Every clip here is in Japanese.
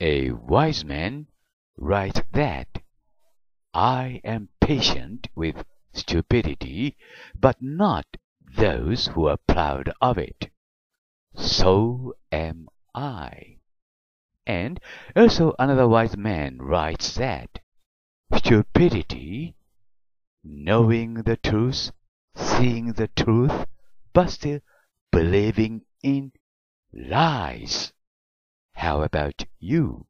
A wise man writes that I am patient with stupidity, but not those who are proud of it. So am I. And also another wise man writes that stupidity, knowing the truth, seeing the truth, but still believing in lies How about you?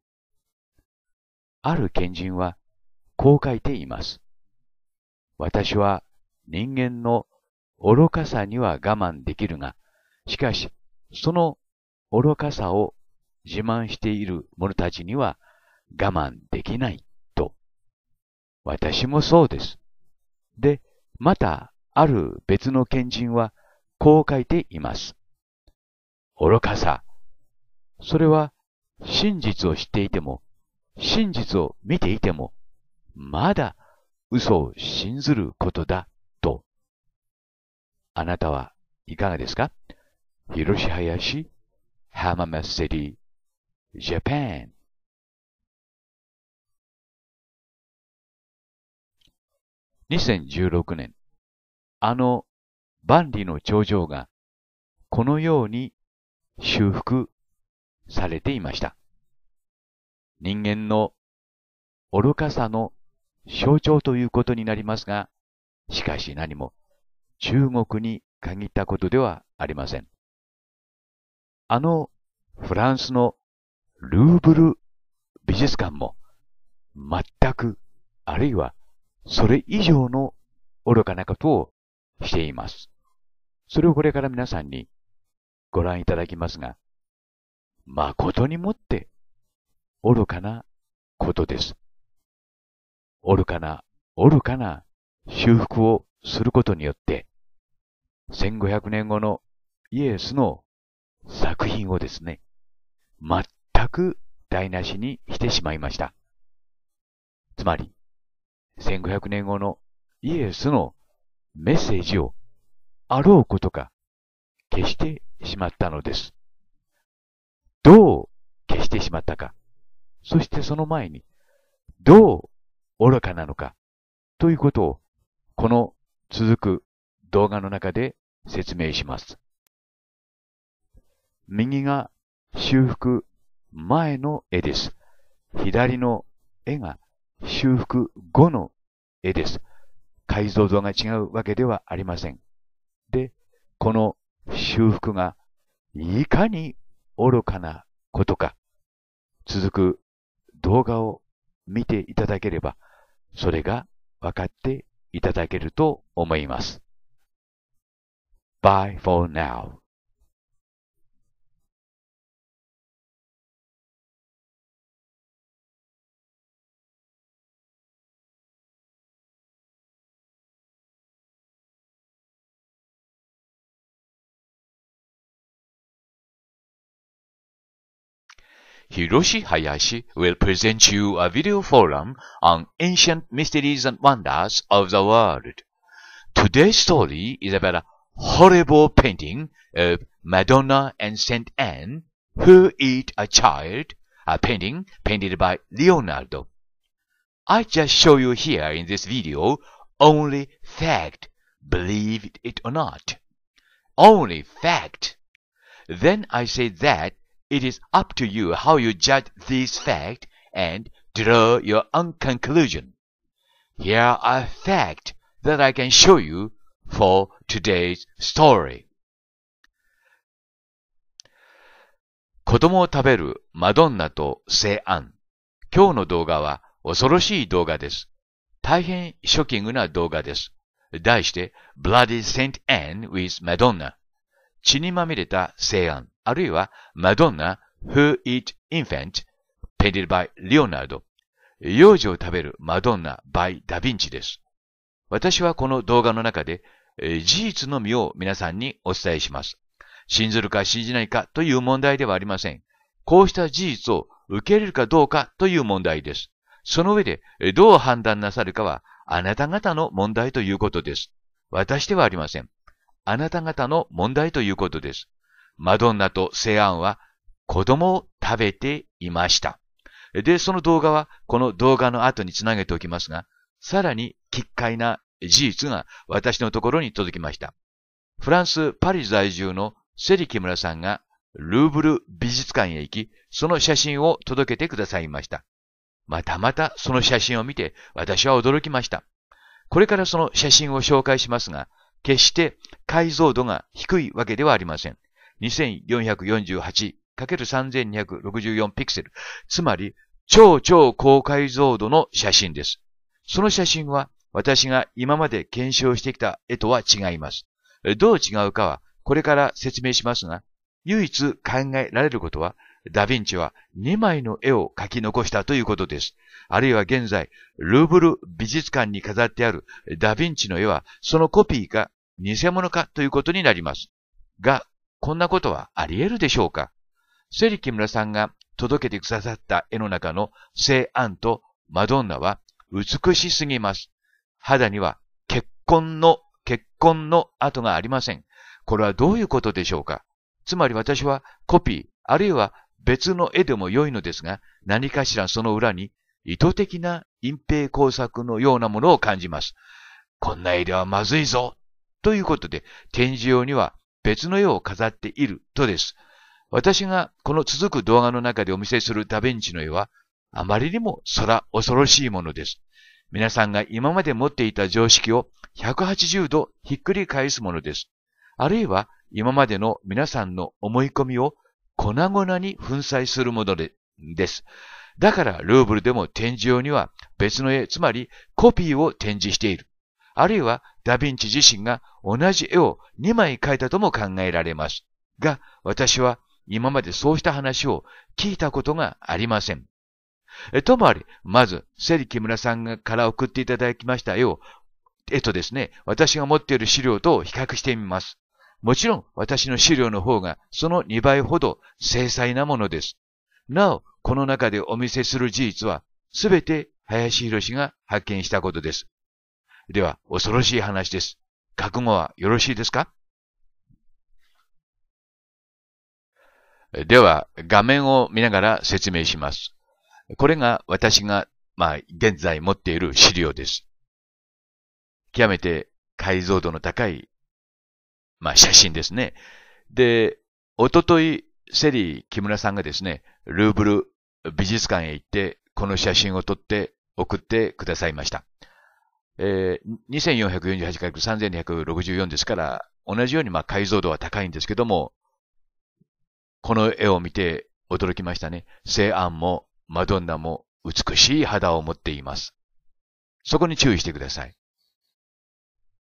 ある賢人はこう書いています。私は人間の愚かさには我慢できるが、しかし、その愚かさを自慢している者たちには我慢できないと。私もそうです。で、また、ある別の賢人はこう書いています。愚かさ、それは真実を知っていても、真実を見ていても、まだ嘘を信ずることだと。あなたはいかがですか広し林、浜松セリ、ジャパン。2016年、あの万里の長城がこのように修復されていました。人間の愚かさの象徴ということになりますが、しかし何も中国に限ったことではありません。あのフランスのルーブル美術館も全くあるいはそれ以上の愚かなことをしています。それをこれから皆さんにご覧いただきますが、誠にもって愚かなことです。愚かな、愚かな修復をすることによって、1500年後のイエスの作品をですね、全く台無しにしてしまいました。つまり、1500年後のイエスのメッセージをあろうことか消してしまったのです。どう消してしまったか、そしてその前に、どう愚かなのか、ということを、この続く動画の中で説明します。右が修復前の絵です。左の絵が修復後の絵です。解像度が違うわけではありません。で、この修復がいかに愚かなことか。続く動画を見ていただければ、それが分かっていただけると思います。Bye for now. Hiroshi Hayashi will present you a video forum on ancient mysteries and wonders of the world. Today's story is about a horrible painting of Madonna and Saint Anne who eat a child, a painting painted by Leonardo. I just show you here in this video only fact, believe it or not. Only fact. Then I say that It is up to you how you judge these facts and draw your own conclusion. Here are facts that I can show you for today's story. 子供を食べるマドンナと聖安。今日の動画は恐ろしい動画です。大変ショッキングな動画です。題して、Bloody Saint Anne with Madonna。血にまみれた聖安。あるいはマドンナ、Who Eat Infant Painted by Leonardo 幼児を食べるマドンナ by ダヴィンチです。私はこの動画の中で事実のみを皆さんにお伝えします。信ずるか信じないかという問題ではありません。こうした事実を受け入れるかどうかという問題です。その上でどう判断なさるかはあなた方の問題ということです。私ではありません。あなた方の問題ということです。マドンナとセアンは子供を食べていました。で、その動画はこの動画の後につなげておきますが、さらに奇怪な事実が私のところに届きました。フランス・パリ在住のセリ・キムラさんがルーブル美術館へ行き、その写真を届けてくださいました。またまたその写真を見て私は驚きました。これからその写真を紹介しますが、決して解像度が低いわけではありません。2448×3264 ピクセル。つまり、超超高解像度の写真です。その写真は私が今まで検証してきた絵とは違います。どう違うかはこれから説明しますが、唯一考えられることは、ダヴィンチは2枚の絵を描き残したということです。あるいは現在、ルーブル美術館に飾ってあるダヴィンチの絵はそのコピーか偽物かということになります。が、こんなことはあり得るでしょうかセリキ村さんが届けてくださった絵の中の聖アンとマドンナは美しすぎます。肌には結婚の、結婚の跡がありません。これはどういうことでしょうかつまり私はコピー、あるいは別の絵でも良いのですが、何かしらその裏に意図的な隠蔽工作のようなものを感じます。こんな絵ではまずいぞということで、展示用には別の絵を飾っているとです。私がこの続く動画の中でお見せするダヴィンチの絵は、あまりにも空恐ろしいものです。皆さんが今まで持っていた常識を180度ひっくり返すものです。あるいは今までの皆さんの思い込みを粉々に粉砕するものでです。だからルーブルでも展示用には別の絵、つまりコピーを展示している。あるいはダヴィンチ自身が同じ絵を2枚描いたとも考えられます。が、私は今までそうした話を聞いたことがありません。ともあれ、まず、セリ木村さんから送っていただきました絵を、絵とですね、私が持っている資料と比較してみます。もちろん、私の資料の方がその2倍ほど精細なものです。なお、この中でお見せする事実は、すべて林博士が発見したことです。では、恐ろしい話です。覚悟はよろしいですかでは、画面を見ながら説明します。これが私が、まあ、現在持っている資料です。極めて解像度の高い、まあ、写真ですね。で、おととい、セリー木村さんがですね、ルーブル美術館へ行って、この写真を撮って送ってくださいました。え2448 × 3264ですから、同じようにまあ解像度は高いんですけども、この絵を見て驚きましたね。聖アンもマドンナも美しい肌を持っています。そこに注意してください。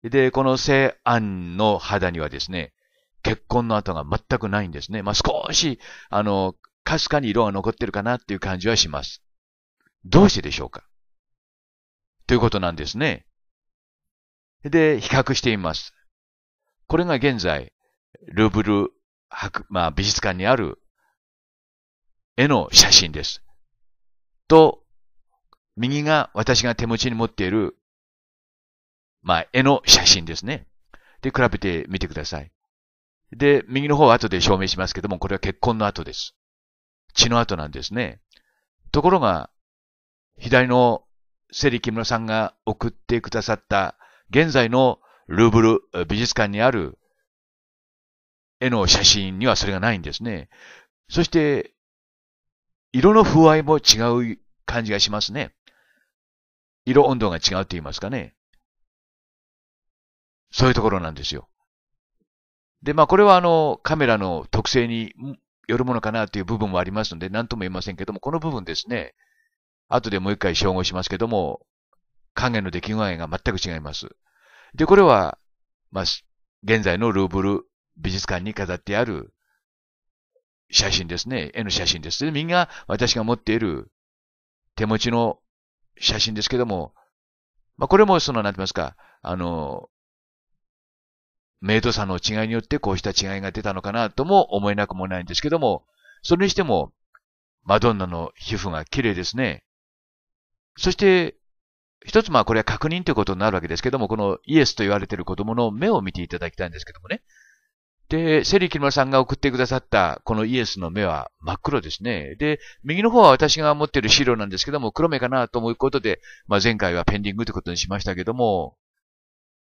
で、この聖アンの肌にはですね、結婚の跡が全くないんですね。まあ、少し、あの、かすかに色が残ってるかなっていう感じはします。どうしてでしょうかということなんですね。で、比較してみます。これが現在、ルーブル博、まあ、美術館にある絵の写真です。と、右が私が手持ちに持っている、まあ、絵の写真ですね。で、比べてみてください。で、右の方は後で証明しますけども、これは結婚の後です。血の後なんですね。ところが、左のセリキムラさんが送ってくださった現在のルーブル美術館にある絵の写真にはそれがないんですね。そして、色の風合いも違う感じがしますね。色温度が違うと言いますかね。そういうところなんですよ。で、まあこれはあのカメラの特性によるものかなという部分もありますので、何とも言えませんけども、この部分ですね。後でもう一回照合しますけども、影の出来具合が全く違います。で、これは、まあ、現在のルーブル美術館に飾ってある写真ですね。絵の写真です。みんな私が持っている手持ちの写真ですけども、まあ、これもその、なんて言いますか、あの、メドさ差の違いによってこうした違いが出たのかなとも思えなくもないんですけども、それにしても、マドンナの皮膚が綺麗ですね。そして、一つまあこれは確認ということになるわけですけども、このイエスと言われている子供の目を見ていただきたいんですけどもね。で、セリキルマさんが送ってくださったこのイエスの目は真っ黒ですね。で、右の方は私が持っている資料なんですけども、黒目かなと思うことで、まあ、前回はペンディングということにしましたけども、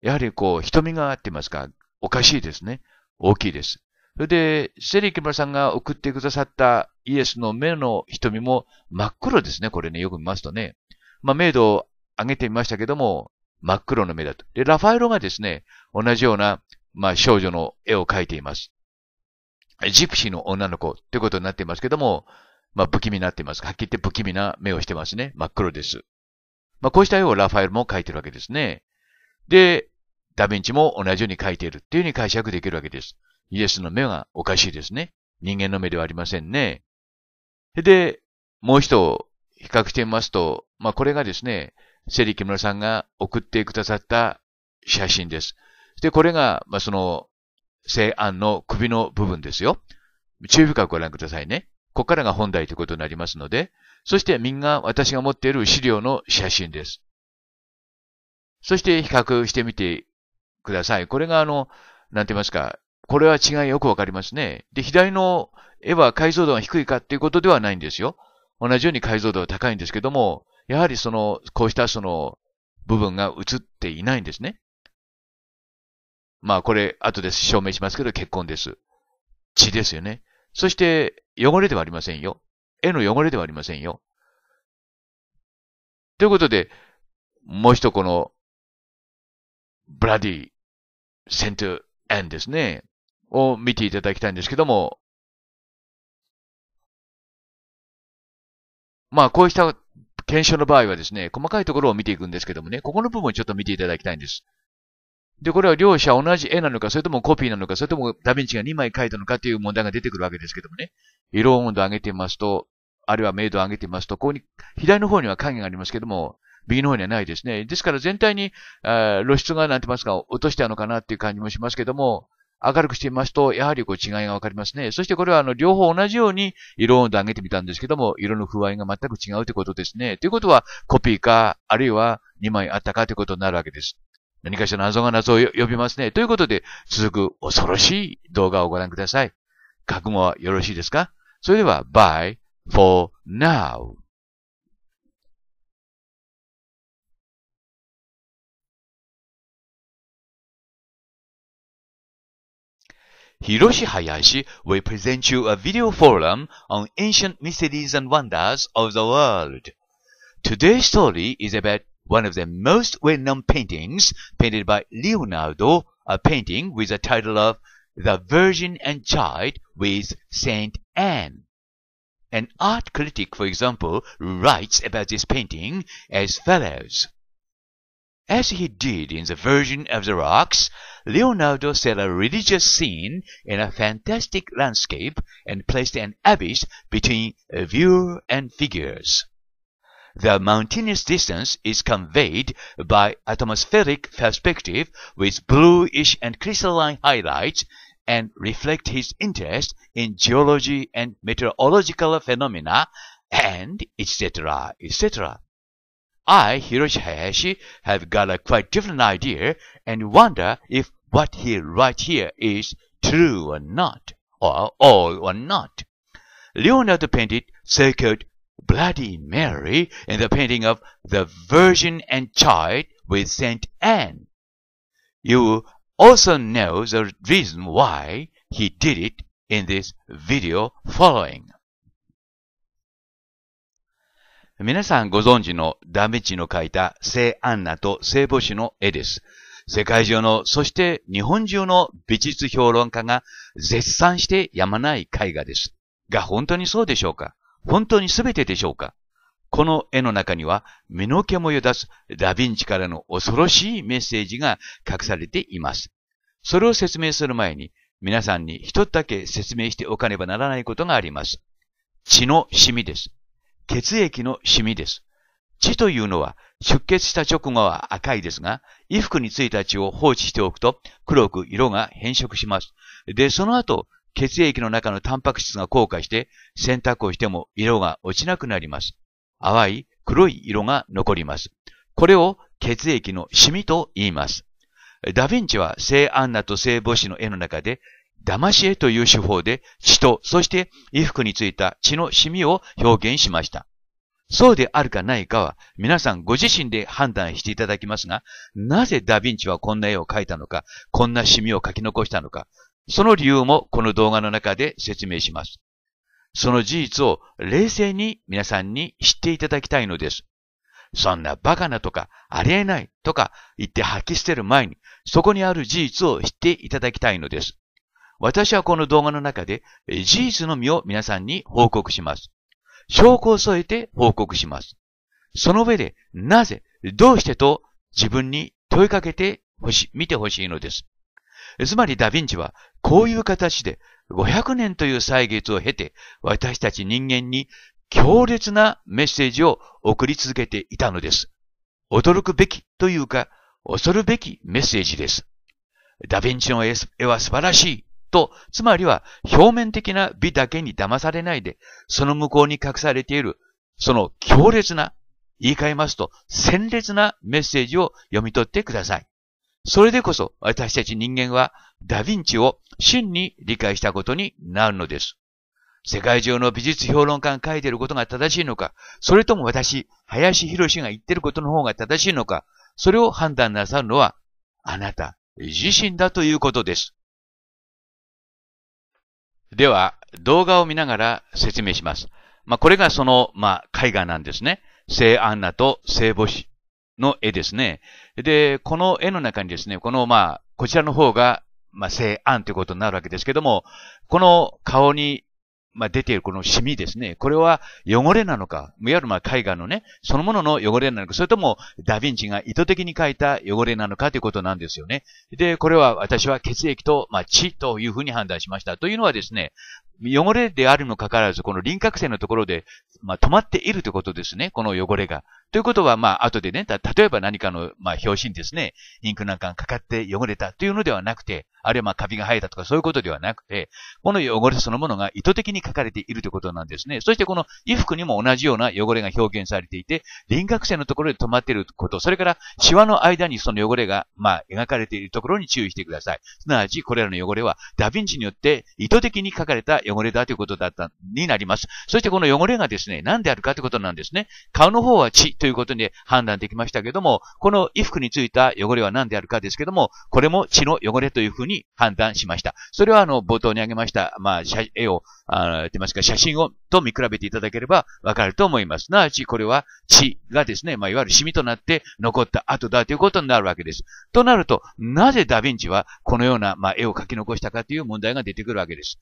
やはりこう、瞳があってますか、おかしいですね。大きいです。それで、セリキムラさんが送ってくださったイエスの目の瞳も真っ黒ですね。これね、よく見ますとね。まあ、明度を上げてみましたけども、真っ黒の目だと。で、ラファエロがですね、同じような、まあ、少女の絵を描いています。ジプシーの女の子ということになっていますけども、まあ、不気味になっています。はっきり言って不気味な目をしてますね。真っ黒です。まあ、こうした絵をラファエルも描いてるわけですね。で、ダヴィンチも同じように描いているっていうふうに解釈できるわけです。イエスの目がおかしいですね。人間の目ではありませんね。で、もう一比較してみますと、まあ、これがですね、セリキムラさんが送ってくださった写真です。で、これが、まあ、その、西安の首の部分ですよ。注意深くご覧くださいね。ここからが本題ということになりますので、そしてみんな私が持っている資料の写真です。そして比較してみてください。これがあの、なんて言いますか、これは違いよくわかりますね。で、左の絵は解像度が低いかっていうことではないんですよ。同じように解像度は高いんですけども、やはりその、こうしたその部分が映っていないんですね。まあこれ、後で証明しますけど、結婚です。血ですよね。そして、汚れではありませんよ。絵の汚れではありませんよ。ということで、もう一この、ブラディ、セント、エンですね、を見ていただきたいんですけども、まあ、こうした検証の場合はですね、細かいところを見ていくんですけどもね、ここの部分をちょっと見ていただきたいんです。で、これは両者同じ絵なのか、それともコピーなのか、それともダヴィンチが2枚描いたのかっていう問題が出てくるわけですけどもね。色温度を上げてますと、あるいは明度を上げてますと、ここに、左の方には影がありますけども、右の方にはないですね。ですから全体に、露出がなんて言いますか、落としてあるのかなっていう感じもしますけども、明るくしてみますと、やはりこう違いがわかりますね。そしてこれはあの、両方同じように色温度上げてみたんですけども、色の不合が全く違うということですね。ということは、コピーか、あるいは2枚あったかということになるわけです。何かしら謎が謎を呼びますね。ということで、続く恐ろしい動画をご覧ください。覚悟はよろしいですかそれでは、bye for now. Hiroshi Hayashi will present you a video forum on ancient mysteries and wonders of the world. Today's story is about one of the most well-known paintings painted by Leonardo, a painting with the title of The Virgin and Child with Saint Anne. An art critic, for example, writes about this painting as follows. As he did in the Virgin of the Rocks, Leonardo set a religious scene in a fantastic landscape and placed an abyss between viewer and figures. The mountainous distance is conveyed by atmospheric perspective with bluish and crystalline highlights and reflect his interest in geology and meteorological phenomena and etc. etc. I, Hiroshi Hayashi, have got a quite different idea and wonder if what he writes here is true or not, or all or not. Leonardo painted so-called Bloody Mary in the painting of the Virgin and Child with Saint Anne. You also know the reason why he did it in this video following. 皆さんご存知のダメンチの描いた聖アンナと聖母子の絵です。世界中の、そして日本中の美術評論家が絶賛してやまない絵画です。が本当にそうでしょうか本当に全てでしょうかこの絵の中には身の毛もよだすダヴィンチからの恐ろしいメッセージが隠されています。それを説明する前に皆さんに一つだけ説明しておかねばならないことがあります。血の染みです。血液のシミです。血というのは出血した直後は赤いですが、衣服についた血を放置しておくと黒く色が変色します。で、その後、血液の中のタンパク質が硬化して洗濯をしても色が落ちなくなります。淡い黒い色が残ります。これを血液のシミと言います。ダヴィンチは聖アンナと聖母子の絵の中で騙し絵という手法で血と、そして衣服についた血の染みを表現しました。そうであるかないかは皆さんご自身で判断していただきますが、なぜダヴィンチはこんな絵を描いたのか、こんなシミを描き残したのか、その理由もこの動画の中で説明します。その事実を冷静に皆さんに知っていただきたいのです。そんなバカなとかありえないとか言って吐き捨てる前に、そこにある事実を知っていただきたいのです。私はこの動画の中で事実のみを皆さんに報告します。証拠を添えて報告します。その上で、なぜ、どうしてと自分に問いかけてほし、見てほしいのです。つまりダヴィンチは、こういう形で500年という歳月を経て、私たち人間に強烈なメッセージを送り続けていたのです。驚くべきというか、恐るべきメッセージです。ダヴィンチの絵は素晴らしい。と、つまりは表面的な美だけに騙されないで、その向こうに隠されている、その強烈な、言い換えますと、鮮烈なメッセージを読み取ってください。それでこそ私たち人間はダヴィンチを真に理解したことになるのです。世界中の美術評論家が書いていることが正しいのか、それとも私、林博士が言ってることの方が正しいのか、それを判断なさるのはあなた自身だということです。では、動画を見ながら説明します。まあ、これがその、まあ、絵画なんですね。聖アンナと聖母子の絵ですね。で、この絵の中にですね、この、まあ、こちらの方が、まあ、聖アンということになるわけですけども、この顔にまあ、出ているこのシミですね。これは汚れなのか、いわゆるまあ絵画のね、そのものの汚れなのか、それともダヴィンチが意図的に描いた汚れなのかということなんですよね。で、これは私は血液と、まあ、血というふうに判断しました。というのはですね、汚れであるにもかかわらず、この輪郭線のところで、まあ、止まっているということですね。この汚れが。ということは、まあ、後でね、例えば何かの、まあ、表紙にですね、インクなんかがかかって汚れたというのではなくて、あるいはまあ、カビが生えたとかそういうことではなくて、この汚れそのものが意図的に書かれているということなんですね。そしてこの衣服にも同じような汚れが表現されていて、輪郭線のところで止まっていること、それからシワの間にその汚れが、まあ、描かれているところに注意してください。すなわち、これらの汚れはダヴィンチによって意図的に書かれた汚れだということだった、になります。そしてこの汚れがですね、何であるかということなんですね。顔の方は血、ということに判断できましたけども、この衣服についた汚れは何であるかですけども、これも血の汚れというふうに判断しました。それはあの、冒頭に挙げました、まあ、絵を、あってますか、写真を、と見比べていただければわかると思います。すなわち、これは血がですね、まあ、いわゆるシミとなって残った後だということになるわけです。となると、なぜダヴィンチはこのような、まあ、絵を描き残したかという問題が出てくるわけです。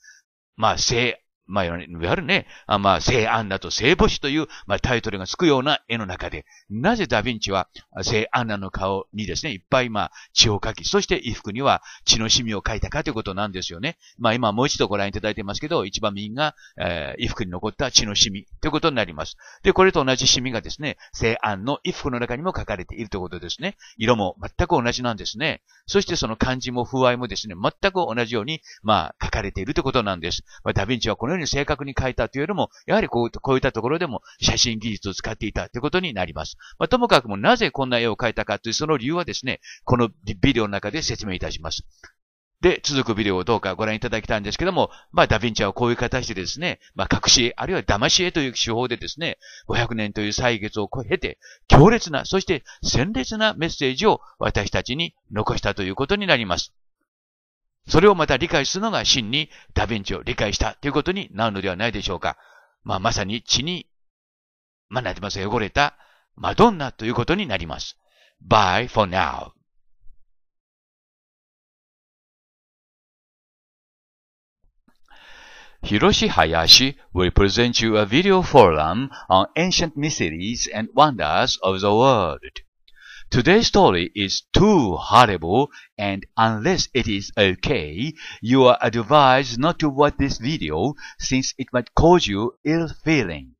まあ、性まあ、いわゆるね、あまあ、聖アンナと聖母子という、まあ、タイトルがつくような絵の中で、なぜダヴィンチは聖アンナの顔にですね、いっぱい、まあ、血をかき、そして衣服には血の染みをかいたかということなんですよね。まあ、今もう一度ご覧いただいてますけど、一番右が、えー、衣服に残った血の染みということになります。で、これと同じ染みがですね、聖アンの衣服の中にも書かれているということですね。色も全く同じなんですね。そしてその漢字も風合いもですね、全く同じように、まあ、書かれているということなんです。まあ、ダヴィンチはこのるに正確に書いたというよりも、やはりこうこういったところでも写真技術を使っていたということになります。まあ、ともかくもなぜこんな絵を描いたかというその理由はですね、このビデオの中で説明いたします。で、続くビデオをどうかご覧いただきたいんですけども、まあ、ダヴィンチはこういう形でですね、まあ、隠し、あるいは騙し絵という手法でですね、500年という歳月を経て、強烈な、そして鮮烈なメッセージを私たちに残したということになります。それをまた理解するのが真にダヴィンチを理解したということになるのではないでしょうか。まあ、まさに血に、まあ、なってますよ。汚れたマドンナということになります。Bye for now. Hiroshi Hayashi will present you a video forum on ancient mysteries and wonders of the world. Today's story is too horrible and unless it is okay, you are advised not to watch this video since it might cause you ill feeling.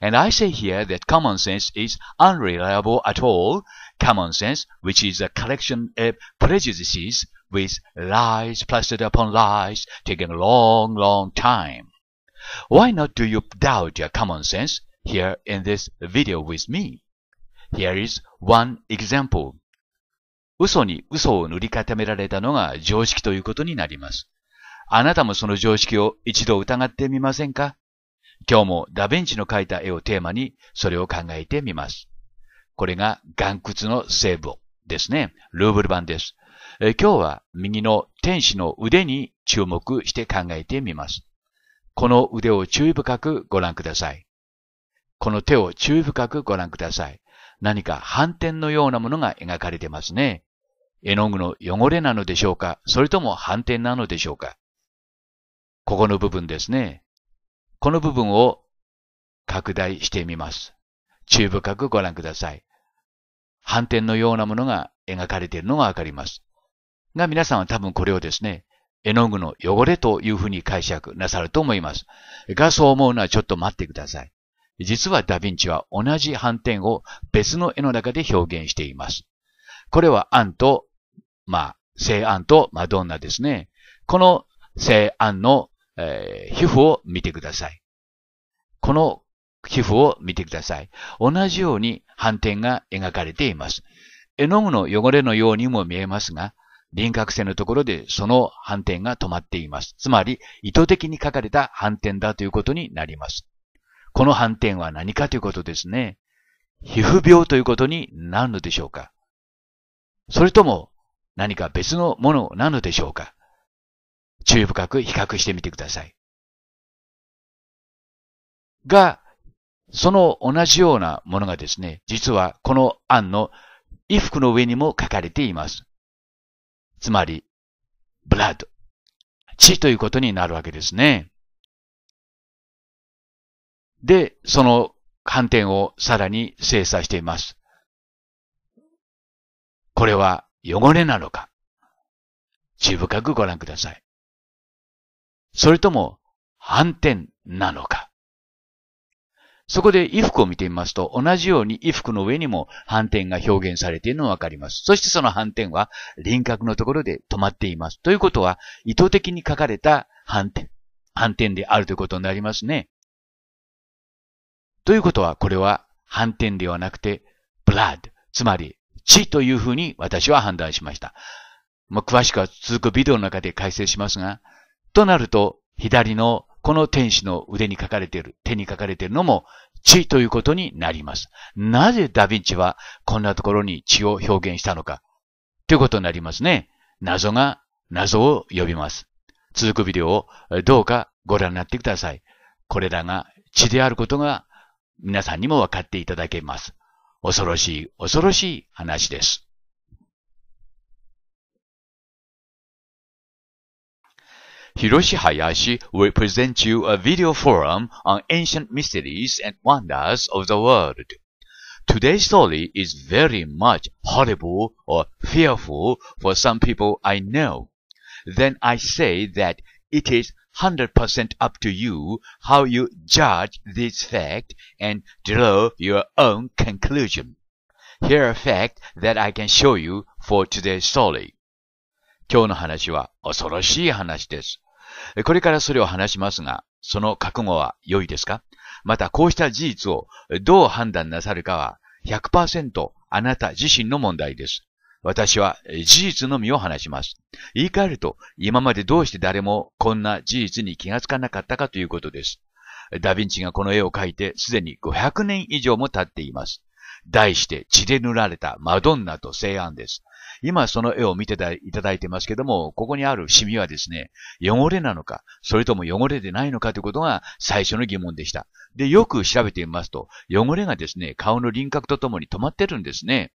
And I say here that common sense is unreliable at all. Common sense, which is a collection of prejudices with lies plastered upon lies, taking a long, long time. Why not do you doubt your common sense here in this video with me? Here is one example. 嘘に嘘を塗り固められたのが常識ということになります。あなたもその常識を一度疑ってみませんか今日もダヴィンチの描いた絵をテーマにそれを考えてみます。これが岩窟の聖母ですね。ルーブル版です。今日は右の天使の腕に注目して考えてみます。この腕を注意深くご覧ください。この手を注意深くご覧ください。何か反転のようなものが描かれてますね。絵の具の汚れなのでしょうかそれとも反転なのでしょうかここの部分ですね。この部分を拡大してみます。注意深くご覧ください。反転のようなものが描かれているのがわかります。が皆さんは多分これをですね、絵の具の汚れというふうに解釈なさると思います。がそう思うのはちょっと待ってください。実はダヴィンチは同じ反転を別の絵の中で表現しています。これはアンと、まあ、聖アンとマドンナですね。この聖アンの、えー、皮膚を見てください。この皮膚を見てください。同じように反転が描かれています。絵の具の汚れのようにも見えますが、輪郭線のところでその反転が止まっています。つまり、意図的に描かれた反転だということになります。この斑点は何かということですね。皮膚病ということになるのでしょうかそれとも何か別のものなのでしょうか注意深く比較してみてください。が、その同じようなものがですね、実はこの案の衣服の上にも書かれています。つまり、ブラッド、血ということになるわけですね。で、その観点をさらに精査しています。これは汚れなのか注深くご覧ください。それとも反転なのかそこで衣服を見てみますと、同じように衣服の上にも反転が表現されているのがわかります。そしてその反転は輪郭のところで止まっています。ということは、意図的に書かれた反転、反転であるということになりますね。ということは、これは反転ではなくて、blood、つまり血というふうに私は判断しました。まう詳しくは続くビデオの中で解説しますが、となると、左のこの天使の腕に書かれている、手に書かれているのも血ということになります。なぜダヴィンチはこんなところに血を表現したのか、ということになりますね。謎が謎を呼びます。続くビデオをどうかご覧になってください。これらが血であることが皆さんにも分かっていただけます。恐ろしい、恐ろしい話です。Hiroshi Hayashi will present you a video forum on ancient mysteries and wonders of the world. Today's story is very much horrible or fearful for some people I know. Then I say that it is 100% up to you how you judge this fact and draw your own conclusion. Here a fact that I can show you for today's story. 今日の話は恐ろしい話です。これからそれを話しますが、その覚悟は良いですかまたこうした事実をどう判断なさるかは100%あなた自身の問題です。私は事実のみを話します。言い換えると、今までどうして誰もこんな事実に気がつかなかったかということです。ダヴィンチがこの絵を描いてすでに500年以上も経っています。題して血で塗られたマドンナと西安です。今その絵を見ていただいてますけども、ここにあるシミはですね、汚れなのか、それとも汚れでないのかということが最初の疑問でした。で、よく調べてみますと、汚れがですね、顔の輪郭とともに止まってるんですね。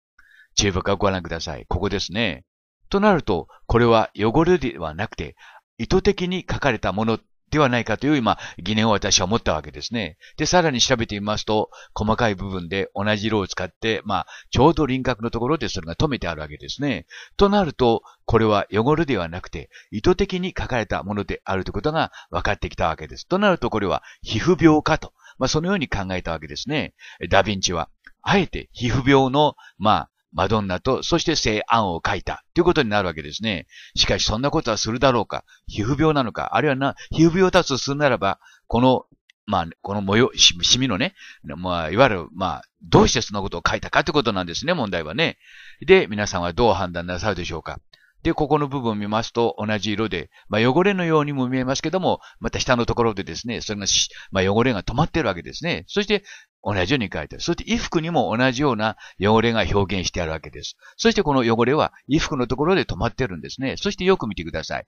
中箱をご覧ください。ここですね。となると、これは汚れではなくて、意図的に書かれたものではないかという今、疑念を私は持ったわけですね。で、さらに調べてみますと、細かい部分で同じ色を使って、まあ、ちょうど輪郭のところでそれが止めてあるわけですね。となると、これは汚れではなくて、意図的に書かれたものであるということが分かってきたわけです。となると、これは皮膚病かと。まあ、そのように考えたわけですね。ダヴィンチは、あえて皮膚病の、まあ、マドンナと、そして聖アンを書いた、ということになるわけですね。しかし、そんなことはするだろうか、皮膚病なのか、あるいはな、皮膚病だとするならば、この、まあ、この模様、しみのね、まあ、いわゆる、まあ、どうしてそんなことを書いたかということなんですね、問題はね。で、皆さんはどう判断なさるでしょうか。で、ここの部分を見ますと同じ色で、まあ、汚れのようにも見えますけども、また下のところでですね、それが、まあ、汚れが止まってるわけですね。そして、同じように書いてある。そして衣服にも同じような汚れが表現してあるわけです。そしてこの汚れは衣服のところで止まってるんですね。そしてよく見てください。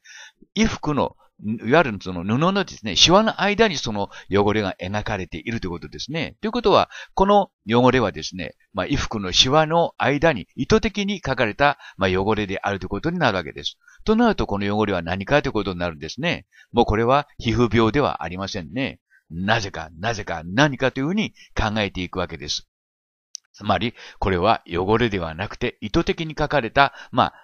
衣服の、いわゆるその布のですね、シワの間にその汚れが描かれているということですね。ということは、この汚れはですね、まあ、衣服のシワの間に意図的に書かれた、まあ、汚れであるということになるわけです。となると、この汚れは何かということになるんですね。もうこれは皮膚病ではありませんね。なぜか、なぜか、何かというふうに考えていくわけです。つまり、これは汚れではなくて、意図的に書かれた、まあ、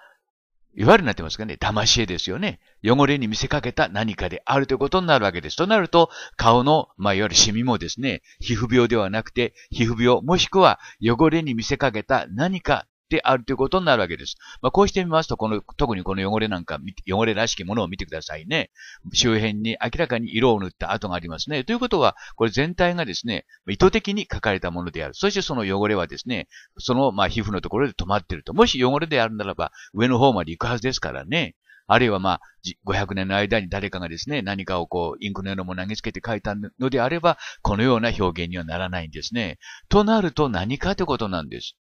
いわゆるなってますかね、騙し絵ですよね。汚れに見せかけた何かであるということになるわけです。となると、顔の、まあ、いわゆるシミもですね、皮膚病ではなくて、皮膚病、もしくは汚れに見せかけた何かであるということになるわけです。まあ、こうしてみますと、この、特にこの汚れなんか、汚れらしきものを見てくださいね。周辺に明らかに色を塗った跡がありますね。ということは、これ全体がですね、意図的に書かれたものである。そしてその汚れはですね、その、まあ、皮膚のところで止まっていると。もし汚れであるならば、上の方まで行くはずですからね。あるいはまあ、500年の間に誰かがですね、何かをこう、インクのようなものを投げつけて書いたのであれば、このような表現にはならないんですね。となると何かということなんです。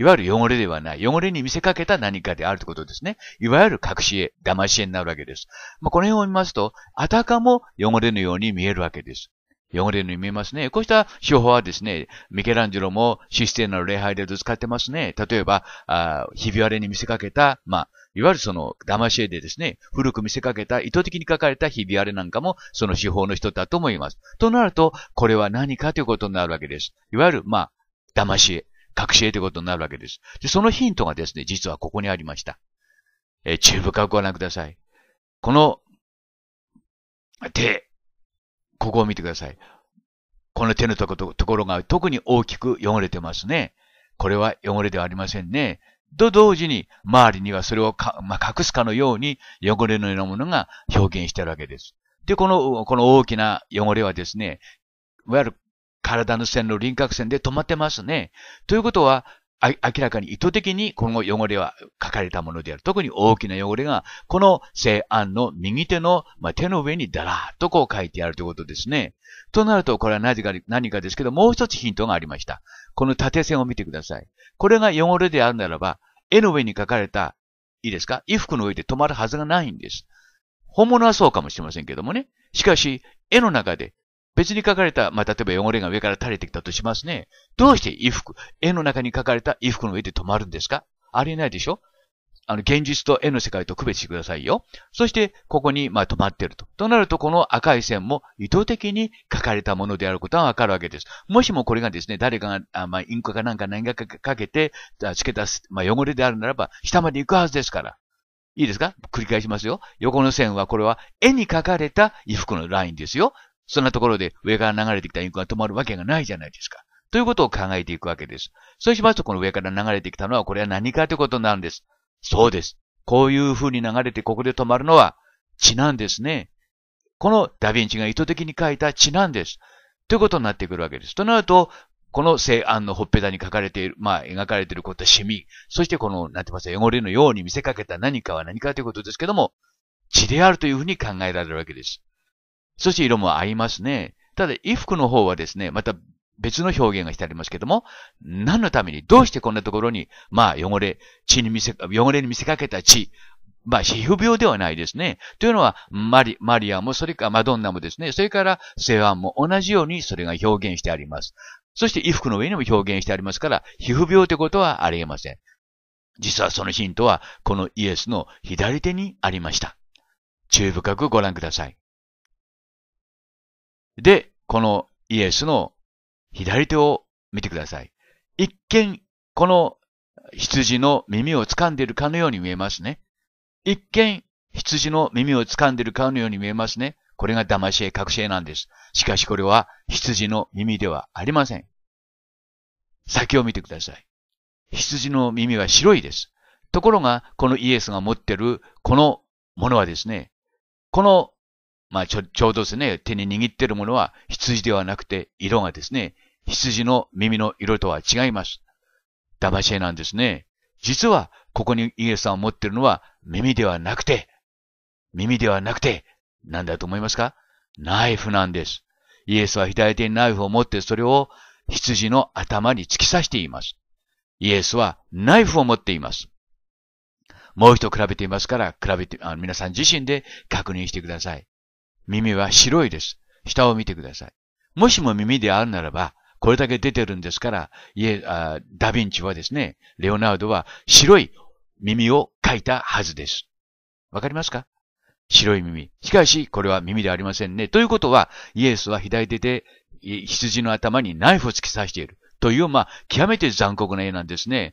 いわゆる汚れではない。汚れに見せかけた何かであるということですね。いわゆる隠し絵、騙し絵になるわけです。まあ、この辺を見ますと、あたかも汚れのように見えるわけです。汚れのように見えますね。こうした手法はですね、ミケランジェロもシステナの礼拝で使ってますね。例えば、あひび割れに見せかけた、まあ、いわゆるその騙し絵でですね、古く見せかけた、意図的に書かれたひび割れなんかも、その手法の人だと思います。となると、これは何かということになるわけです。いわゆる、まあ、騙し絵。し絵ということになるわけです。で、そのヒントがですね、実はここにありました。えー、中部くご覧ください。この手、ここを見てください。この手のところが特に大きく汚れてますね。これは汚れではありませんね。と同時に、周りにはそれをか、まあ、隠すかのように汚れのようなものが表現してるわけです。で、この、この大きな汚れはですね、いわゆる体の線の輪郭線で止まってますね。ということは、明らかに意図的に今後汚れは書かれたものである。特に大きな汚れが、この西安の右手の、まあ、手の上にだらーっとこう書いてあるということですね。となると、これは何か何かですけど、もう一つヒントがありました。この縦線を見てください。これが汚れであるならば、絵の上に書かれた、いいですか衣服の上で止まるはずがないんです。本物はそうかもしれませんけどもね。しかし、絵の中で別に書かれた、まあ、例えば汚れが上から垂れてきたとしますね。どうして衣服、絵の中に書かれた衣服の上で止まるんですかありえないでしょあの、現実と絵の世界と区別してくださいよ。そして、ここに、まあ、止まってると。となると、この赤い線も意図的に書かれたものであることがわかるわけです。もしもこれがですね、誰かが、あまあ、インクかなんか何がかけて、付けた、す、まあ、汚れであるならば、下まで行くはずですから。いいですか繰り返しますよ。横の線は、これは絵に描かれた衣服のラインですよ。そんなところで上から流れてきたインクが止まるわけがないじゃないですか。ということを考えていくわけです。そうしますと、この上から流れてきたのは、これは何かということなんです。そうです。こういう風に流れてここで止まるのは血なんですね。このダヴィンチが意図的に書いた血なんです。ということになってくるわけです。となると、この西安のほっぺたに書かれている、まあ、描かれていることはシミ。そしてこの、なんて言いますか、汚れのように見せかけた何かは何かということですけども、血であるというふうに考えられるわけです。そして色も合いますね。ただ、衣服の方はですね、また別の表現がしてありますけども、何のために、どうしてこんなところに、まあ、汚れ、血に見せ、汚れに見せかけた血、まあ、皮膚病ではないですね。というのは、マリ、マリアも、それからマドンナもですね、それから、セワンも同じようにそれが表現してあります。そして衣服の上にも表現してありますから、皮膚病ということはあり得ません。実はそのヒントは、このイエスの左手にありました。注意深くご覧ください。で、このイエスの左手を見てください。一見、この羊の耳を掴んでいるかのように見えますね。一見、羊の耳を掴んでいるかのように見えますね。これが騙し絵、隠し絵なんです。しかしこれは羊の耳ではありません。先を見てください。羊の耳は白いです。ところが、このイエスが持っているこのものはですね、このまあちょ、ちょうどですね、手に握っているものは羊ではなくて、色がですね、羊の耳の色とは違います。騙し絵なんですね。実は、ここにイエスさんを持っているのは耳ではなくて、耳ではなくて、なんだと思いますかナイフなんです。イエスは左手にナイフを持ってそれを羊の頭に突き刺しています。イエスはナイフを持っています。もう一度比べていますから、比べて、あ皆さん自身で確認してください。耳は白いです。下を見てください。もしも耳であるならば、これだけ出てるんですから、いえ、ダヴィンチはですね、レオナルドは白い耳を描いたはずです。わかりますか白い耳。しかし、これは耳ではありませんね。ということは、イエスは左手で羊の頭にナイフを突き刺している。という、まあ、極めて残酷な絵なんですね。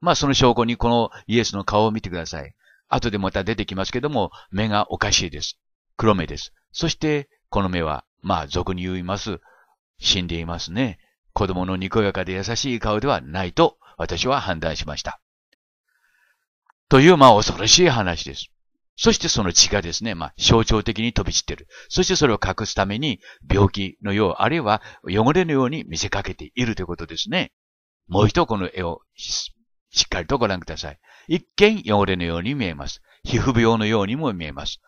まあ、その証拠にこのイエスの顔を見てください。後でまた出てきますけども、目がおかしいです。黒目です。そして、この目は、まあ、俗に言います。死んでいますね。子供のにこやかで優しい顔ではないと、私は判断しました。という、まあ、恐ろしい話です。そしてその血がですね、まあ、象徴的に飛び散っている。そしてそれを隠すために、病気のよう、あるいは汚れのように見せかけているということですね。もう一度この絵をしっかりとご覧ください。一見汚れのように見えます。皮膚病のようにも見えます。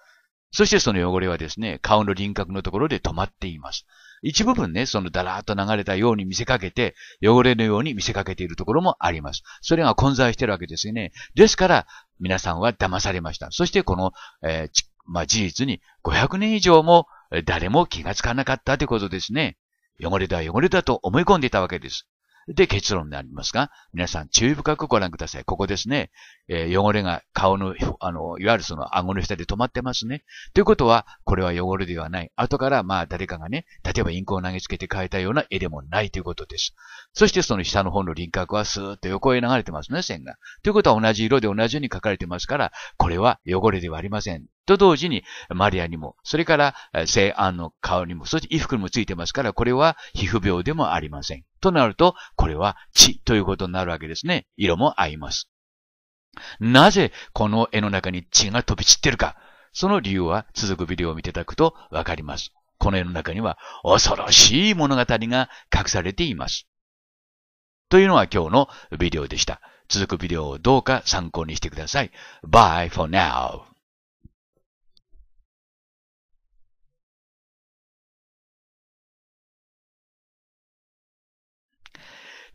そしてその汚れはですね、顔の輪郭のところで止まっています。一部分ね、そのダラーっと流れたように見せかけて、汚れのように見せかけているところもあります。それが混在してるわけですよね。ですから、皆さんは騙されました。そしてこの、えー、まあ、事実に500年以上も誰も気がつかなかったということですね。汚れだ、汚れだと思い込んでいたわけです。で、結論になりますが、皆さん注意深くご覧ください。ここですね、えー、汚れが顔の、あの、いわゆるその顎の下で止まってますね。ということは、これは汚れではない。後から、まあ、誰かがね、例えばインクを投げつけて変えたような絵でもないということです。そして、その下の方の輪郭はスーッと横へ流れてますね、線が。ということは、同じ色で同じように書かれてますから、これは汚れではありません。と同時に、マリアにも、それから、聖安の顔にも、そして衣服にもついてますから、これは皮膚病でもありません。となると、これは血ということになるわけですね。色も合います。なぜ、この絵の中に血が飛び散ってるか。その理由は、続くビデオを見ていただくとわかります。この絵の中には、恐ろしい物語が隠されています。というのは今日のビデオでした。続くビデオをどうか参考にしてください。Bye for now.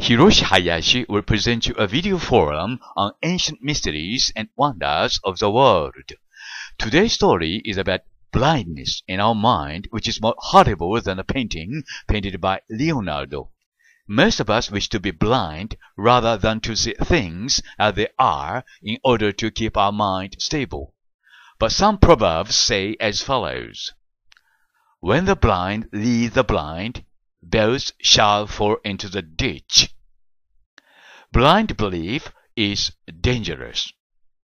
Hiroshi Hayashi will present you a video forum on ancient mysteries and wonders of the world. Today's story is about blindness in our mind, which is more horrible than a painting painted by Leonardo. Most of us wish to be blind rather than to see things as they are in order to keep our mind stable. But some proverbs say as follows When the blind lead the blind, both shall fall into the ditch. Blind belief is dangerous,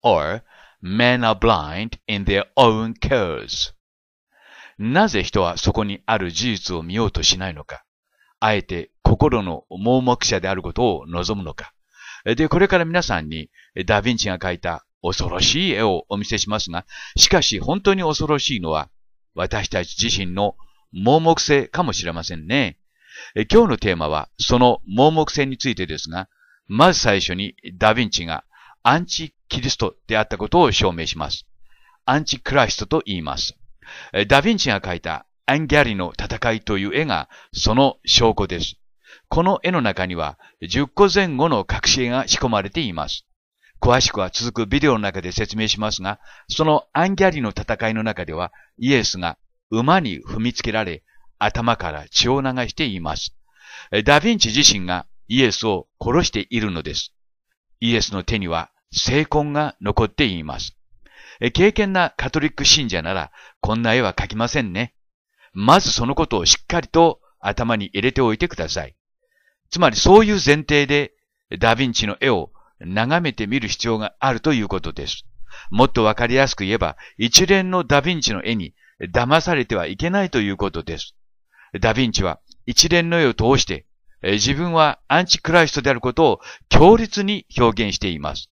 or men are blind in their own cause. なぜ人はそこにある事実を見ようとしないのかあえて心の盲目者であることを望むのかで、これから皆さんにダヴィンチが描いた恐ろしい絵をお見せしますが、しかし本当に恐ろしいのは私たち自身の盲目性かもしれませんね。え今日のテーマは、その盲目性についてですが、まず最初にダヴィンチがアンチキリストであったことを証明します。アンチクライストと言います。ダヴィンチが描いたアンギャリの戦いという絵がその証拠です。この絵の中には10個前後の隠し絵が仕込まれています。詳しくは続くビデオの中で説明しますが、そのアンギャリの戦いの中ではイエスが馬に踏みつけられ、頭から血を流しています。ダヴィンチ自身がイエスを殺しているのです。イエスの手には聖痕が残っています。経験なカトリック信者なら、こんな絵は描きませんね。まずそのことをしっかりと頭に入れておいてください。つまりそういう前提で、ダヴィンチの絵を眺めてみる必要があるということです。もっとわかりやすく言えば、一連のダヴィンチの絵に騙されてはいけないということです。ダヴィンチは一連の絵を通して、自分はアンチクライストであることを強烈に表現しています。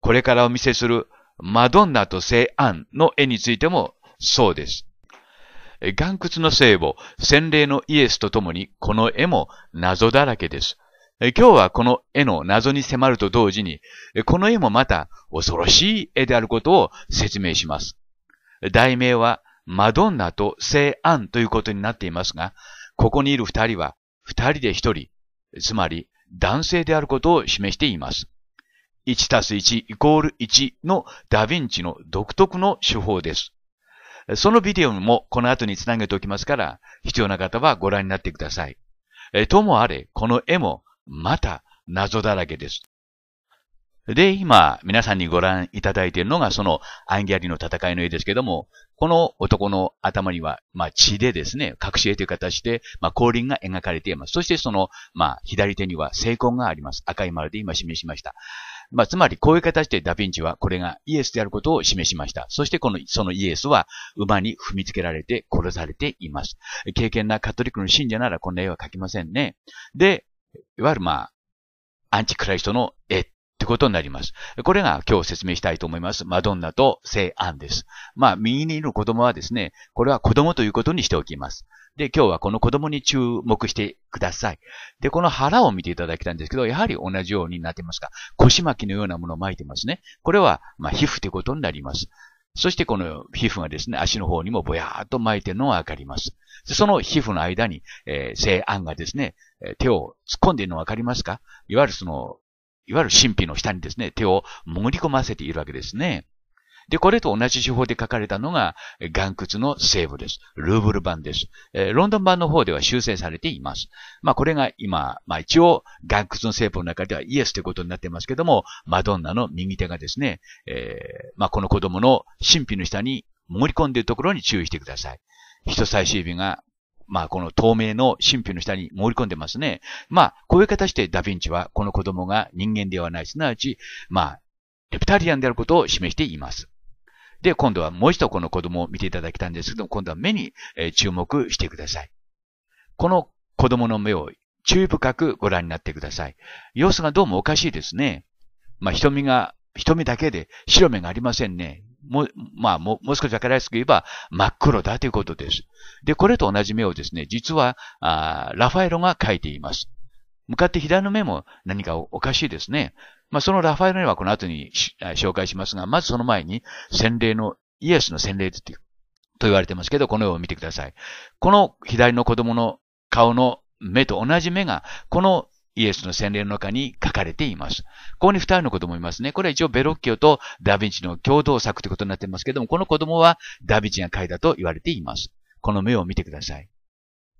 これからお見せするマドンナと聖アンの絵についてもそうです。岩窟の聖母、洗礼のイエスとともにこの絵も謎だらけです。今日はこの絵の謎に迫ると同時に、この絵もまた恐ろしい絵であることを説明します。題名はマドンナと聖アンということになっていますが、ここにいる二人は、二人で一人、つまり男性であることを示しています。1たす1イコール1のダヴィンチの独特の手法です。そのビデオもこの後につなげておきますから、必要な方はご覧になってください。ともあれ、この絵もまた謎だらけです。で、今、皆さんにご覧いただいているのが、そのアンギャリの戦いの絵ですけども、この男の頭には、まあ、血でですね、隠し絵という形で、まあ、降臨が描かれています。そしてその、まあ、左手には聖痕があります。赤い丸で今示しました。まあ、つまり、こういう形でダヴィンチはこれがイエスであることを示しました。そして、この、そのイエスは馬に踏みつけられて殺されています。敬虔なカトリックの信者ならこんな絵は描きませんね。で、いわゆるまあ、アンチクライストの絵いうことになります。これが今日説明したいと思います。マドンナと聖アンです。まあ、右にいる子供はですね、これは子供ということにしておきます。で、今日はこの子供に注目してください。で、この腹を見ていただきたいんですけど、やはり同じようになってますか。腰巻きのようなものを巻いてますね。これは、まあ、皮膚ということになります。そしてこの皮膚がですね、足の方にもぼやーっと巻いてるのがわかります。その皮膚の間に、えー、性暗がですね、手を突っ込んでいるのわかりますかいわゆるそのいわゆる神秘の下にですね、手を潜り込ませているわけですね。で、これと同じ手法で書かれたのが、岩窟の西部です。ルーブル版です。えー、ロンドン版の方では修正されています。まあ、これが今、まあ一応、岩窟の西部の中ではイエスということになってますけども、マドンナの右手がですね、えー、まあこの子供の神秘の下に潜り込んでいるところに注意してください。人差し指がまあ、この透明の神秘の下に盛り込んでますね。まあ、こういう形でダヴィンチはこの子供が人間ではない、すなわち、まあ、レプタリアンであることを示しています。で、今度はもう一度この子供を見ていただきたいんですけども、今度は目に注目してください。この子供の目を注意深くご覧になってください。様子がどうもおかしいですね。まあ、瞳が、瞳だけで白目がありませんね。も、まあ、も、もう少し分かりやすく言えば、真っ黒だということです。で、これと同じ目をですね、実は、あラファエロが描いています。向かって左の目も何かおかしいですね。まあ、そのラファエロにはこの後に紹介しますが、まずその前に、洗礼の、イエスの洗礼と言われてますけど、この絵を見てください。この左の子供の顔の目と同じ目が、このイエスの洗礼の中に書かれています。ここに二人の子供いますね。これは一応ベロッキオとダヴィンチの共同作ということになってますけども、この子供はダヴィンチが書いたと言われています。この目を見てください。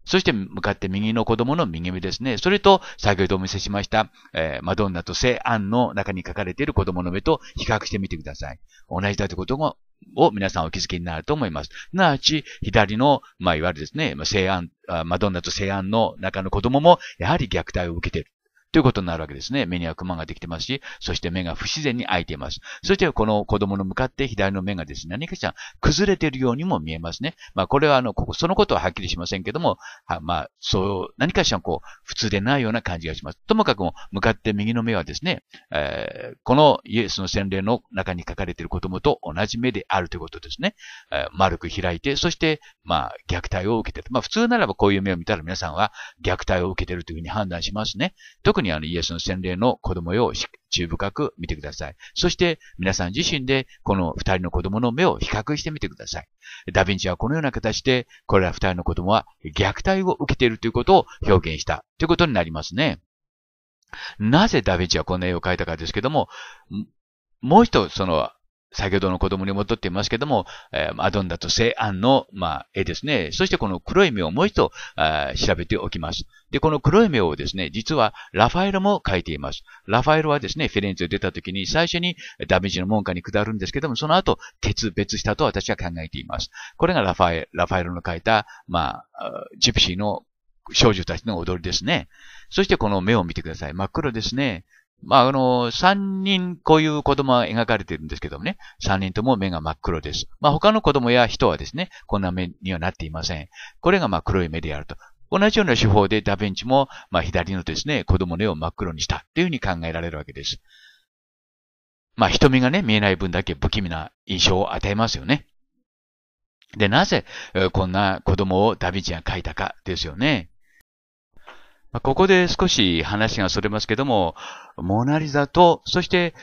そして向かって右の子供の右目ですね。それと、先ほどお見せしました、えー、マドンナと聖アンの中に書かれている子供の目と比較してみてください。同じだということがを皆さんお気づきになると思います。すなわち、左の、まあ、いわゆるですね、まあ、西安、マドンナと西安の中の子供も、やはり虐待を受けている。ということになるわけですね。目にはクマができてますし、そして目が不自然に開いています。そしてこの子供の向かって左の目がですね、何かしら崩れているようにも見えますね。まあこれはあの、ここ、そのことははっきりしませんけども、はまあ、そう、何かしらこう、普通でないような感じがします。ともかくも、向かって右の目はですね、えー、このイエスの洗礼の中に書かれている子供と同じ目であるということですね。えー、丸く開いて、そして、まあ、虐待を受けている。まあ普通ならばこういう目を見たら皆さんは虐待を受けているというふうに判断しますね。特ににあイエスの洗礼の子供を注深く見てください。そして皆さん自身でこの二人の子供の目を比較してみてください。ダヴィンチはこのような形で、これら二人の子供は虐待を受けているということを表現したということになりますね。なぜダヴィンチはこんな絵を描いたかですけども、もう一つその先ほどの子供に戻っていますけども、えマドンダとア安の、まあ、絵ですね。そしてこの黒い目をもう一度調べておきます。で、この黒い目をですね、実はラファエルも描いています。ラファエルはですね、フィレンツを出た時に最初にダメージの門下に下るんですけども、その後、決別したと私は考えています。これがラファエル、ラファエの描いた、まあ、ジプシーの少女たちの踊りですね。そしてこの目を見てください。真っ黒ですね。まあ、あの、三人こういう子供は描かれてるんですけどもね、三人とも目が真っ黒です。まあ、他の子供や人はですね、こんな目にはなっていません。これがまあ黒い目であると。同じような手法でダヴィンチも、まあ、左のですね、子供の絵を真っ黒にしたっていうふうに考えられるわけです。まあ、瞳がね、見えない分だけ不気味な印象を与えますよね。で、なぜ、こんな子供をダヴィンチが描いたかですよね。まあ、ここで少し話がそれますけども、モナリザと、そして、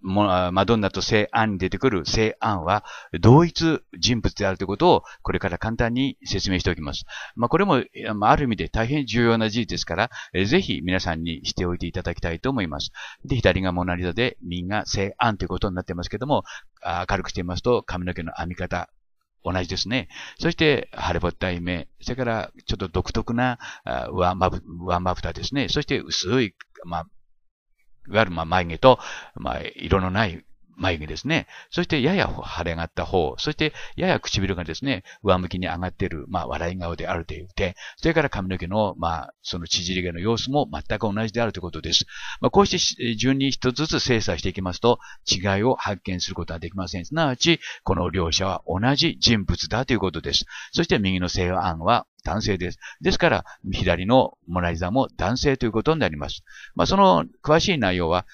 マドンナと聖アンに出てくる聖アンは同一人物であるということをこれから簡単に説明しておきます。まあ、これも、まあ、る意味で大変重要な事実ですから、ぜひ皆さんにしておいていただきたいと思います。で、左がモナリザで、右が聖アンということになってますけども、明るくしていますと髪の毛の編み方、同じですね。そして、腫れぼったい目。それから、ちょっと独特な、上まぶ、上タたですね。そして、薄い、まあ、いわゆる、まあ、眉毛と、まあ、色のない眉毛ですね。そしてやや腫れ上がった方、そしてやや唇がですね、上向きに上がっている、まあ笑い顔であるという点、それから髪の毛の、まあその縮れ毛の様子も全く同じであるということです。まあこうして順に一つずつ精査していきますと、違いを発見することはできません。すなわち、この両者は同じ人物だということです。そして右の性案は男性です。ですから、左のモナリザも男性ということになります。まあ、その詳しい内容は、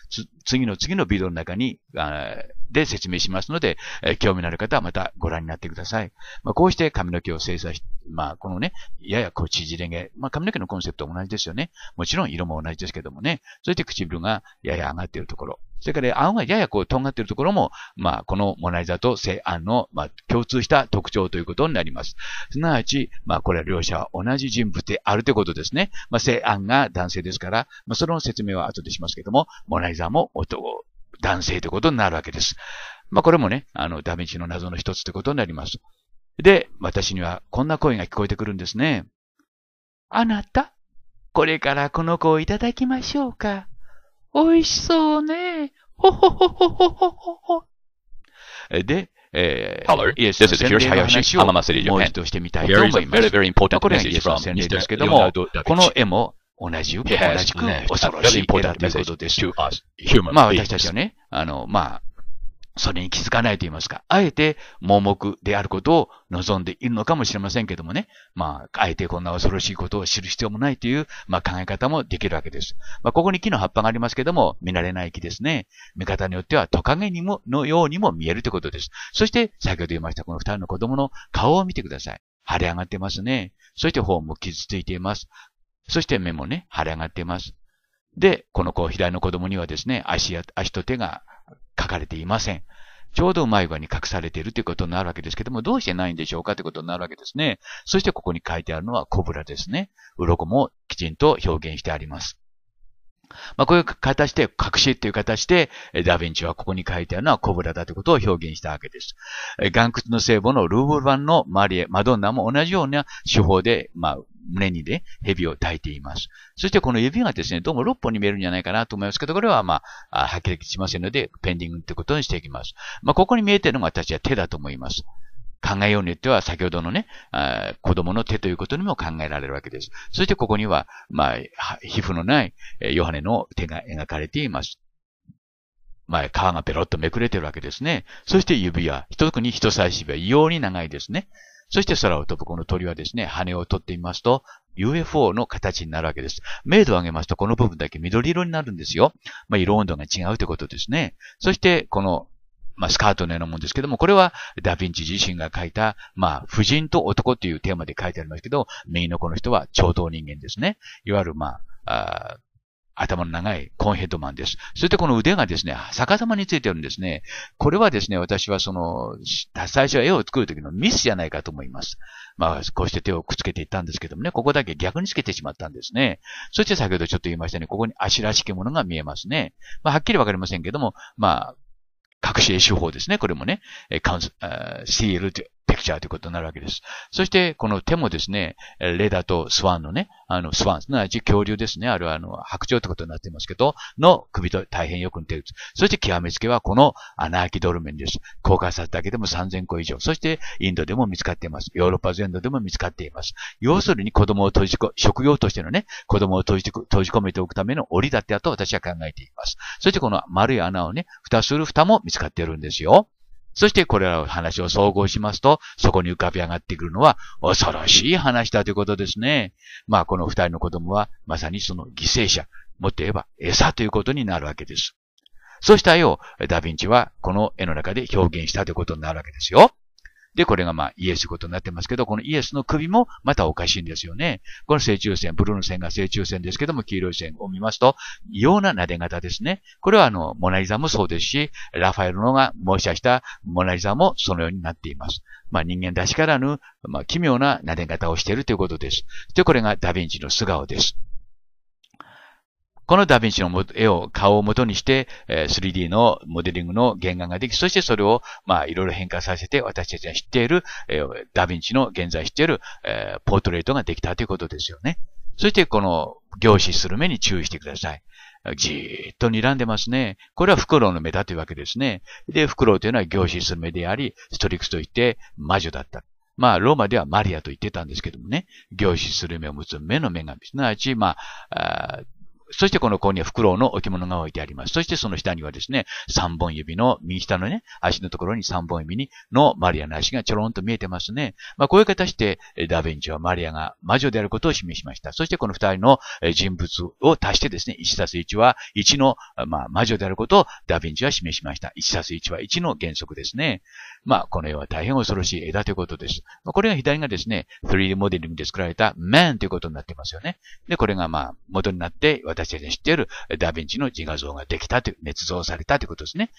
次の次のビデオの中に、で説明しますので、え興味のある方はまたご覧になってください。まあ、こうして髪の毛を精査し、まあ、このね、ややこう縮れ毛、まあ、髪の毛のコンセプトも同じですよね。もちろん色も同じですけどもね。そして唇がやや上がっているところ。それから青がややこうとんがっているところも、まあ、このモナリザと西安の、まあ、共通した特徴ということになります。すなわち、まあ、これは両者は同じ人物であるということですね。まあ、西が男性ですから、まあ、その説明は後でしますけども、モナリザも男、男性ということになるわけです。まあ、これもね、あの、ダメージの謎の一つということになります。で、私にはこんな声が聞こえてくるんですね。あなた、これからこの子をいただきましょうか。美味しそうね。ほほほほほほほほ。で、えー、は e l は o t は i s は s h は r o は h i Hayashi, Amama City, j a p この絵も同じ、同じく恐ろしい絵だということです。まあ私たちはね、あの、まあ、それに気づかないと言いますか、あえて盲目であることを望んでいるのかもしれませんけどもね、まあ、あえてこんな恐ろしいことを知る必要もないという、まあ、考え方もできるわけです。まあ、ここに木の葉っぱがありますけども、見慣れない木ですね。見方によってはトカゲにも、のようにも見えるということです。そして、先ほど言いました、この二人の子供の顔を見てください。腫れ上がってますね。そして頬も傷ついています。そして目もね、腫れ上がっています。で、この子、平の子供にはですね、足や、足と手が書かれていません。ちょうど前歯に隠されているということになるわけですけども、どうしてないんでしょうかということになるわけですね。そしてここに書いてあるのはコブラですね。鱗もきちんと表現してあります。まあ、こういう形で、隠しっていう形で、ダヴィンチはここに書いてあるのはコブラだということを表現したわけです。岩窟の聖母のルーブル版のマリエ、マドンナも同じような手法で、まあ、胸にね、蛇を抱いています。そしてこの指がですね、どうも6本に見えるんじゃないかなと思いますけど、これはまあ、はっきりしませんので、ペンディングってことにしていきます。まあ、ここに見えているのが私は手だと思います。考えようによっては先ほどのね、子供の手ということにも考えられるわけです。そしてここには、まあ、皮膚のないヨハネの手が描かれています。まあ、皮がペロッとめくれてるわけですね。そして指輪、特に人差し指は異様に長いですね。そして空を飛ぶこの鳥はですね、羽を取ってみますと、UFO の形になるわけです。明度を上げますと、この部分だけ緑色になるんですよ。まあ、色温度が違うということですね。そして、このまあ、スカートのようなもんですけども、これはダヴィンチ自身が書いた、まあ、婦人と男というテーマで書いてありますけど、右のこの人は超等人間ですね。いわゆる、まあ、あ頭の長いコンヘッドマンです。そしてこの腕がですね、逆さまについてるんですね。これはですね、私はその、最初は絵を作る時のミスじゃないかと思います。まあ、こうして手をくっつけていったんですけどもね、ここだけ逆につけてしまったんですね。そして先ほどちょっと言いましたね、ここに足らしきものが見えますね。まあ、はっきりわかりませんけども、まあ、隠し絵手法ですね。これもね、え c l ピクチャーということになるわけです。そして、この手もですね、レダとスワンのね、あの、スワン、すなわち恐竜ですね、あるいはあの、白鳥ってことになっていますけど、の首と大変よく似ている。そして極めつけはこの穴あきドルメンです。公開されただけでも3000個以上。そしてインドでも見つかっています。ヨーロッパ全土でも見つかっています。要するに子供を閉じこ、職業としてのね、子供を閉じ閉じ込めておくための檻だってあと私は考えています。そしてこの丸い穴をね、蓋する蓋も見つかっているんですよ。そしてこれらの話を総合しますと、そこに浮かび上がってくるのは恐ろしい話だということですね。まあこの二人の子供はまさにその犠牲者、もっと言えば餌ということになるわけです。そうした絵をダヴィンチはこの絵の中で表現したということになるわけですよ。で、これがまあイエスことになってますけど、このイエスの首もまたおかしいんですよね。この正中線、ブルーの線が正中線ですけども、黄色い線を見ますと、異様な撫で方ですね。これはあの、モナリザもそうですし、ラファエルのが模写したモナリザもそのようになっています。まあ人間らしからぬ、まあ奇妙な撫で方をしているということです。で、これがダヴィンチの素顔です。このダヴィンチの絵を、顔を元にして、3D のモデリングの原画ができ、そしてそれを、まあ、いろいろ変化させて、私たちが知っている、ダヴィンチの現在知っている、ポートレートができたということですよね。そして、この、凝視する目に注意してください。じーっと睨んでますね。これはフクロウの目だというわけですね。で、フクロウというのは凝視する目であり、ストリクスといって魔女だった。まあ、ローマではマリアと言ってたんですけどもね、凝視する目を持つ目の女神。すなわち、まあ、そしてこの甲にはフクロウの置物が置いてあります。そしてその下にはですね、三本指の、右下のね、足のところに三本指にのマリアの足がちょろんと見えてますね。まあ、こういう形で、ダヴィンチはマリアが魔女であることを示しました。そしてこの二人の人物を足してですね、1たす1は1の、まあ、魔女であることをダヴィンチは示しました。1たす1は1の原則ですね。まあ、この絵は大変恐ろしい絵だということです。まあ、これが左がですね、3D モデルにで作られた man ということになってますよね。で、これがまあ、元になって私たちが知っているダヴィンチの自画像ができたという、捏造されたということですね。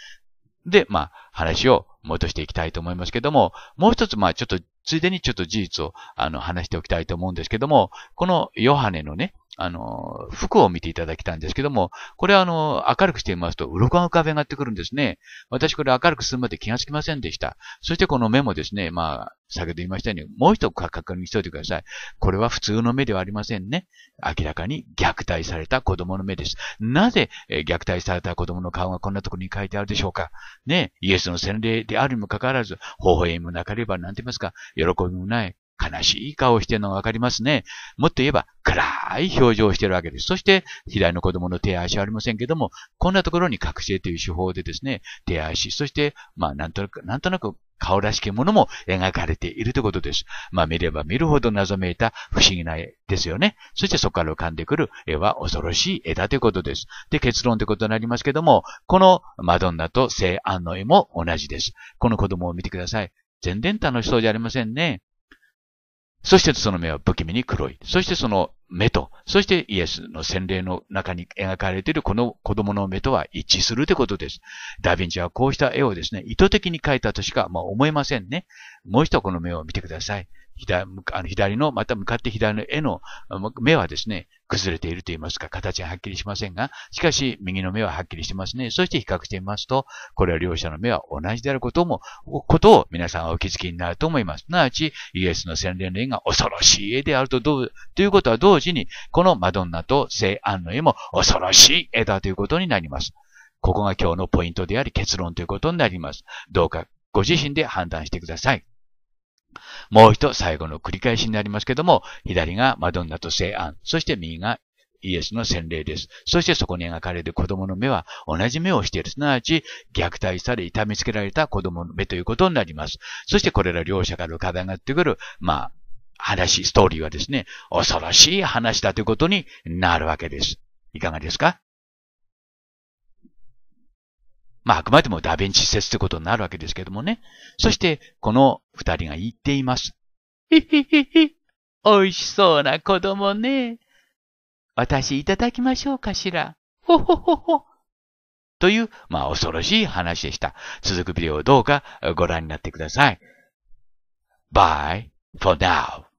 で、まあ、話を戻していきたいと思いますけども、もう一つ、まあ、ちょっとついでにちょっと事実をあの話しておきたいと思うんですけども、このヨハネのね、あの、服を見ていただきたいんですけども、これはあの、明るくしてみますと、鱗が浮かび上がってくるんですね。私これ明るくするまで気がつきませんでした。そしてこの目もですね、まあ、先ほど言いましたように、もう一つ確認しておいてください。これは普通の目ではありませんね。明らかに虐待された子供の目です。なぜ、えー、虐待された子供の顔がこんなところに書いてあるでしょうかね、イエスの洗礼であるにもかかわらず、微笑みもなければ、なんて言いますか、喜びもない、悲しい顔をしてるのがわかりますね。もっと言えば、暗い表情をしてるわけです。そして、左の子供の手足はありませんけども、こんなところに覚醒という手法でですね、手足、そして、まあ、なんとなく、なんとなく、顔らしきものも描かれているということです。まあ見れば見るほど謎めいた不思議な絵ですよね。そしてそこから浮かんでくる絵は恐ろしい絵だということです。で、結論ということになりますけども、このマドンナと聖安の絵も同じです。この子供を見てください。全然楽しそうじゃありませんね。そしてその目は不気味に黒い。そしてその目と、そしてイエスの洗礼の中に描かれているこの子供の目とは一致するということです。ダヴィンチはこうした絵をですね、意図的に描いたとしか、まあ、思えませんね。もう一度この目を見てください。左の、また向かって左の絵の目はですね、崩れていると言いますか、形ははっきりしませんが、しかし右の目ははっきりしてますね。そして比較してみますと、これは両者の目は同じであることも、ことを皆さんはお気づきになると思います。すなわち、イエスの洗礼の絵が恐ろしい絵であるとどう、ということは同時に、このマドンナと聖安の絵も恐ろしい絵だということになります。ここが今日のポイントであり結論ということになります。どうかご自身で判断してください。もう一つ最後の繰り返しになりますけども、左がマドンナと聖安、そして右がイエスの洗礼です。そしてそこに描かれる子供の目は同じ目をしている。すなわち、虐待され、痛めつけられた子供の目ということになります。そしてこれら両者から浮かび上がってくる、まあ、話、ストーリーはですね、恐ろしい話だということになるわけです。いかがですかまあ、あくまでもダヴィンチ説ってことになるわけですけどもね。そして、この二人が言っています。へへへへ。美味しそうな子供ね。私いただきましょうかしら。ほほほほ。という、まあ、恐ろしい話でした。続くビデオをどうかご覧になってください。Bye for now.